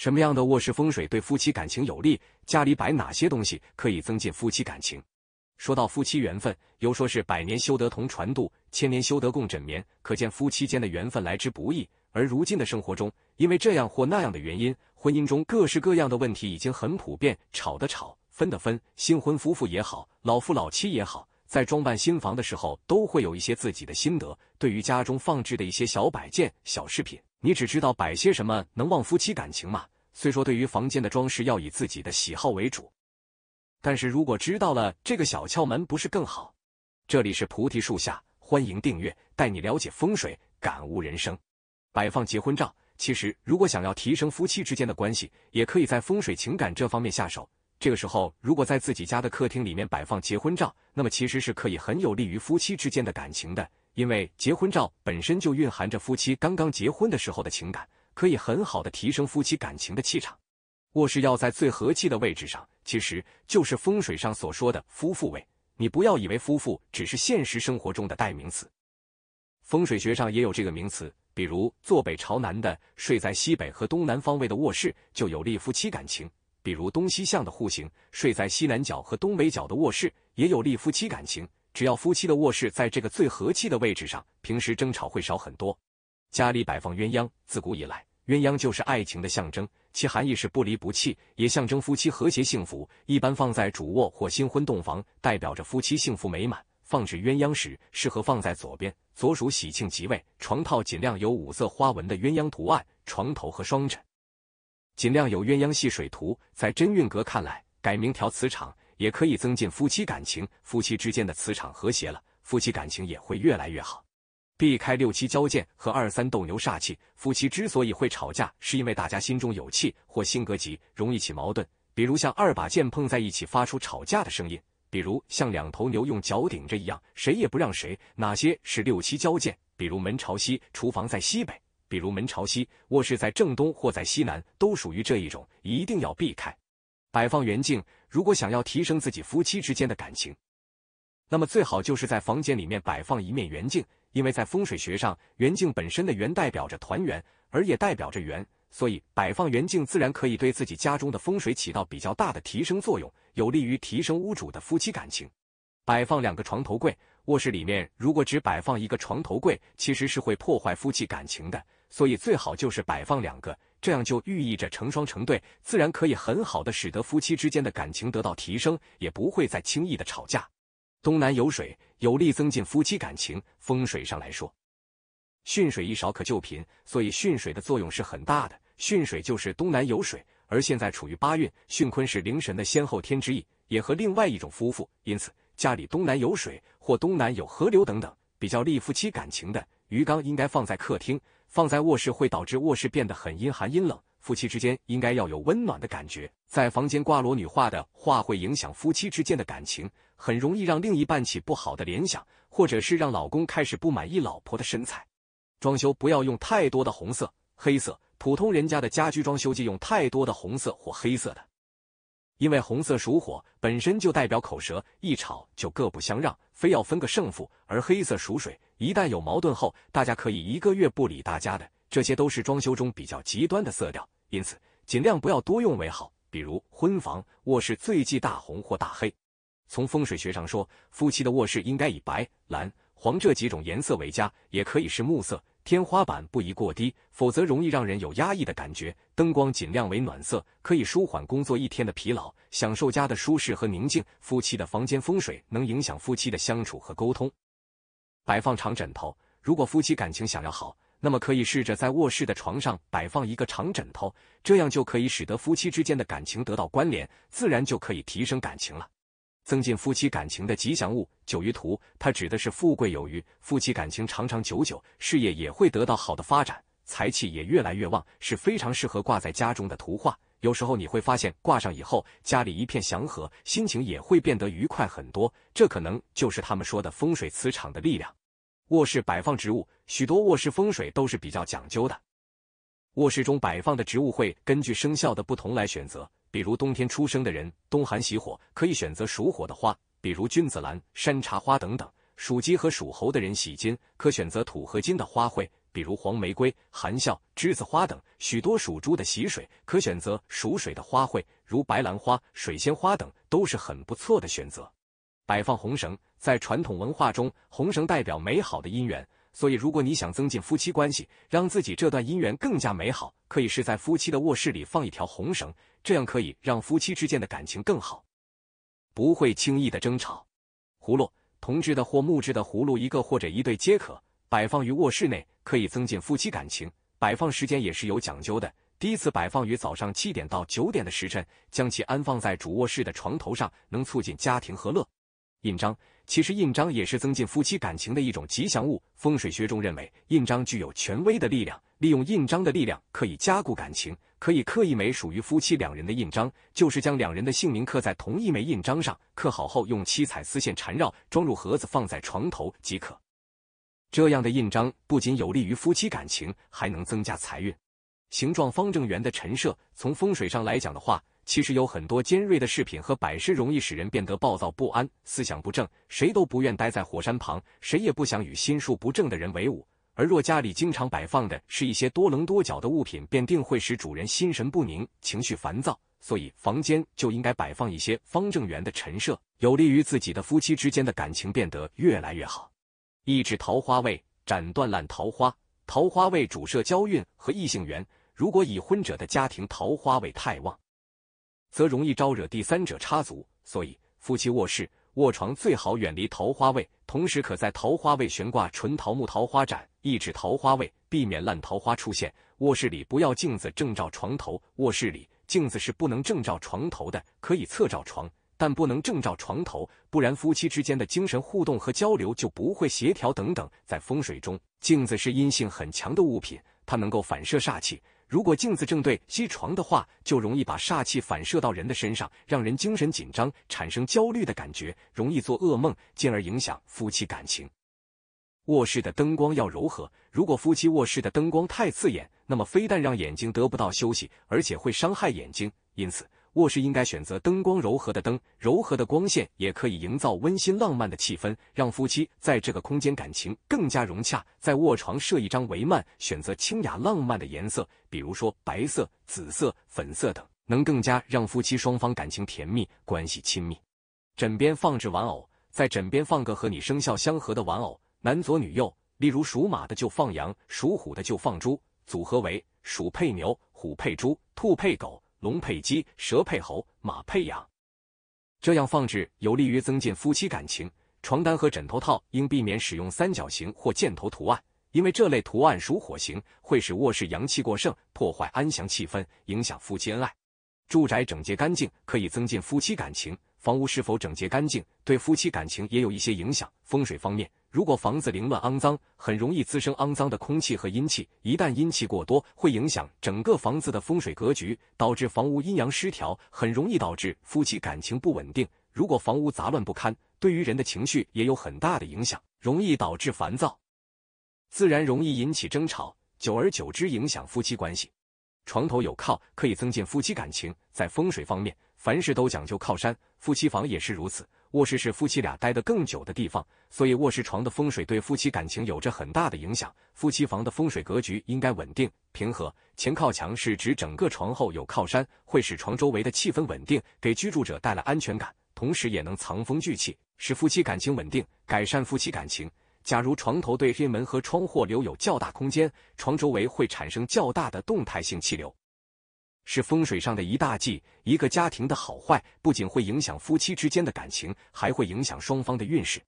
什么样的卧室风水对夫妻感情有利？家里摆哪些东西可以增进夫妻感情？说到夫妻缘分，又说是百年修得同船渡，千年修得共枕眠，可见夫妻间的缘分来之不易。而如今的生活中，因为这样或那样的原因，婚姻中各式各样的问题已经很普遍，吵的吵，分的分。新婚夫妇也好，老夫老妻也好，在装扮新房的时候，都会有一些自己的心得。对于家中放置的一些小摆件、小饰品。你只知道摆些什么能旺夫妻感情吗？虽说对于房间的装饰要以自己的喜好为主，但是如果知道了这个小窍门，不是更好？这里是菩提树下，欢迎订阅，带你了解风水，感悟人生。摆放结婚照，其实如果想要提升夫妻之间的关系，也可以在风水情感这方面下手。这个时候，如果在自己家的客厅里面摆放结婚照，那么其实是可以很有利于夫妻之间的感情的。因为结婚照本身就蕴含着夫妻刚刚结婚的时候的情感，可以很好的提升夫妻感情的气场。卧室要在最和气的位置上，其实就是风水上所说的夫妇位。你不要以为夫妇只是现实生活中的代名词，风水学上也有这个名词。比如坐北朝南的，睡在西北和东南方位的卧室就有利夫妻感情；比如东西向的户型，睡在西南角和东北角的卧室也有利夫妻感情。只要夫妻的卧室在这个最和气的位置上，平时争吵会少很多。家里摆放鸳鸯，自古以来，鸳鸯就是爱情的象征，其含义是不离不弃，也象征夫妻和谐幸福。一般放在主卧或新婚洞房，代表着夫妻幸福美满。放置鸳鸯时，适合放在左边，左属喜庆吉位。床套尽量有五色花纹的鸳鸯图案，床头和双枕尽量有鸳鸯戏水图。在真运阁看来，改名调磁场。也可以增进夫妻感情，夫妻之间的磁场和谐了，夫妻感情也会越来越好。避开六七交剑和二三斗牛煞气。夫妻之所以会吵架，是因为大家心中有气或心隔急，容易起矛盾。比如像二把剑碰在一起发出吵架的声音，比如像两头牛用脚顶着一样，谁也不让谁。哪些是六七交剑？比如门朝西，厨房在西北；比如门朝西，卧室在正东或在西南，都属于这一种，一定要避开。摆放圆镜，如果想要提升自己夫妻之间的感情，那么最好就是在房间里面摆放一面圆镜，因为在风水学上，圆镜本身的圆代表着团圆，而也代表着缘，所以摆放圆镜自然可以对自己家中的风水起到比较大的提升作用，有利于提升屋主的夫妻感情。摆放两个床头柜，卧室里面如果只摆放一个床头柜，其实是会破坏夫妻感情的，所以最好就是摆放两个。这样就寓意着成双成对，自然可以很好的使得夫妻之间的感情得到提升，也不会再轻易的吵架。东南有水，有利增进夫妻感情。风水上来说，巽水一勺可救贫，所以巽水的作用是很大的。巽水就是东南有水，而现在处于八运，巽坤是灵神的先后天之意，也和另外一种夫妇。因此，家里东南有水或东南有河流等等，比较利夫妻感情的。鱼缸应该放在客厅，放在卧室会导致卧室变得很阴寒阴冷。夫妻之间应该要有温暖的感觉，在房间挂裸女画的画会影响夫妻之间的感情，很容易让另一半起不好的联想，或者是让老公开始不满意老婆的身材。装修不要用太多的红色、黑色，普通人家的家居装修就用太多的红色或黑色的。因为红色属火，本身就代表口舌，一吵就各不相让，非要分个胜负；而黑色属水，一旦有矛盾后，大家可以一个月不理大家的。这些都是装修中比较极端的色调，因此尽量不要多用为好。比如婚房、卧室最忌大红或大黑。从风水学上说，夫妻的卧室应该以白、蓝。黄这几种颜色为佳，也可以是木色。天花板不宜过低，否则容易让人有压抑的感觉。灯光尽量为暖色，可以舒缓工作一天的疲劳，享受家的舒适和宁静。夫妻的房间风水能影响夫妻的相处和沟通。摆放长枕头，如果夫妻感情想要好，那么可以试着在卧室的床上摆放一个长枕头，这样就可以使得夫妻之间的感情得到关联，自然就可以提升感情了。增进夫妻感情的吉祥物九鱼图，它指的是富贵有余，夫妻感情长长久久，事业也会得到好的发展，财气也越来越旺，是非常适合挂在家中的图画。有时候你会发现挂上以后，家里一片祥和，心情也会变得愉快很多，这可能就是他们说的风水磁场的力量。卧室摆放植物，许多卧室风水都是比较讲究的，卧室中摆放的植物会根据生肖的不同来选择。比如冬天出生的人，冬寒喜火，可以选择属火的花，比如君子兰、山茶花等等。属鸡和属猴的人喜金，可选择土和金的花卉，比如黄玫瑰、含笑、栀子花等。许多属猪的喜水，可选择属水的花卉，如白兰花、水仙花等，都是很不错的选择。摆放红绳，在传统文化中，红绳代表美好的姻缘。所以，如果你想增进夫妻关系，让自己这段姻缘更加美好，可以是在夫妻的卧室里放一条红绳，这样可以让夫妻之间的感情更好，不会轻易的争吵。葫芦，铜制的或木质的葫芦一个或者一对皆可，摆放于卧室内，可以增进夫妻感情。摆放时间也是有讲究的，第一次摆放于早上七点到九点的时辰，将其安放在主卧室的床头上，能促进家庭和乐。印章。其实印章也是增进夫妻感情的一种吉祥物。风水学中认为，印章具有权威的力量，利用印章的力量可以加固感情，可以刻一枚属于夫妻两人的印章，就是将两人的姓名刻在同一枚印章上。刻好后，用七彩丝线缠绕，装入盒子，放在床头即可。这样的印章不仅有利于夫妻感情，还能增加财运。形状方正圆的陈设，从风水上来讲的话。其实有很多尖锐的饰品和摆饰容易使人变得暴躁不安、思想不正。谁都不愿待在火山旁，谁也不想与心术不正的人为伍。而若家里经常摆放的是一些多棱多角的物品，便定会使主人心神不宁、情绪烦躁。所以，房间就应该摆放一些方正圆的陈设，有利于自己的夫妻之间的感情变得越来越好。抑制桃花位，斩断烂桃花。桃花位主摄交运和异性缘。如果已婚者的家庭桃花位太旺，则容易招惹第三者插足，所以夫妻卧室卧床最好远离桃花位，同时可在桃花位悬挂纯桃木桃花盏，抑制桃花位，避免烂桃花出现。卧室里不要镜子正照床头，卧室里镜子是不能正照床头的，可以侧照床，但不能正照床头，不然夫妻之间的精神互动和交流就不会协调。等等，在风水中，镜子是阴性很强的物品，它能够反射煞气。如果镜子正对西床的话，就容易把煞气反射到人的身上，让人精神紧张，产生焦虑的感觉，容易做噩梦，进而影响夫妻感情。卧室的灯光要柔和，如果夫妻卧室的灯光太刺眼，那么非但让眼睛得不到休息，而且会伤害眼睛，因此。卧室应该选择灯光柔和的灯，柔和的光线也可以营造温馨浪漫的气氛，让夫妻在这个空间感情更加融洽。在卧床设一张帷幔，选择清雅浪漫的颜色，比如说白色、紫色、粉色等，能更加让夫妻双方感情甜蜜，关系亲密。枕边放置玩偶，在枕边放个和你生肖相合的玩偶，男左女右，例如属马的就放羊，属虎的就放猪，组合为鼠配牛、虎配猪、兔配狗。龙配鸡，蛇配猴，马配羊，这样放置有利于增进夫妻感情。床单和枕头套应避免使用三角形或箭头图案，因为这类图案属火形，会使卧室阳气过剩，破坏安详气氛，影响夫妻恩爱。住宅整洁干净可以增进夫妻感情，房屋是否整洁干净对夫妻感情也有一些影响。风水方面。如果房子凌乱肮脏，很容易滋生肮脏的空气和阴气。一旦阴气过多，会影响整个房子的风水格局，导致房屋阴阳失调，很容易导致夫妻感情不稳定。如果房屋杂乱不堪，对于人的情绪也有很大的影响，容易导致烦躁，自然容易引起争吵，久而久之影响夫妻关系。床头有靠可以增进夫妻感情，在风水方面，凡事都讲究靠山，夫妻房也是如此。卧室是夫妻俩待得更久的地方，所以卧室床的风水对夫妻感情有着很大的影响。夫妻房的风水格局应该稳定平和，前靠墙是指整个床后有靠山，会使床周围的气氛稳定，给居住者带来安全感，同时也能藏风聚气，使夫妻感情稳定，改善夫妻感情。假如床头对黑门和窗户留有较大空间，床周围会产生较大的动态性气流。是风水上的一大忌。一个家庭的好坏，不仅会影响夫妻之间的感情，还会影响双方的运势。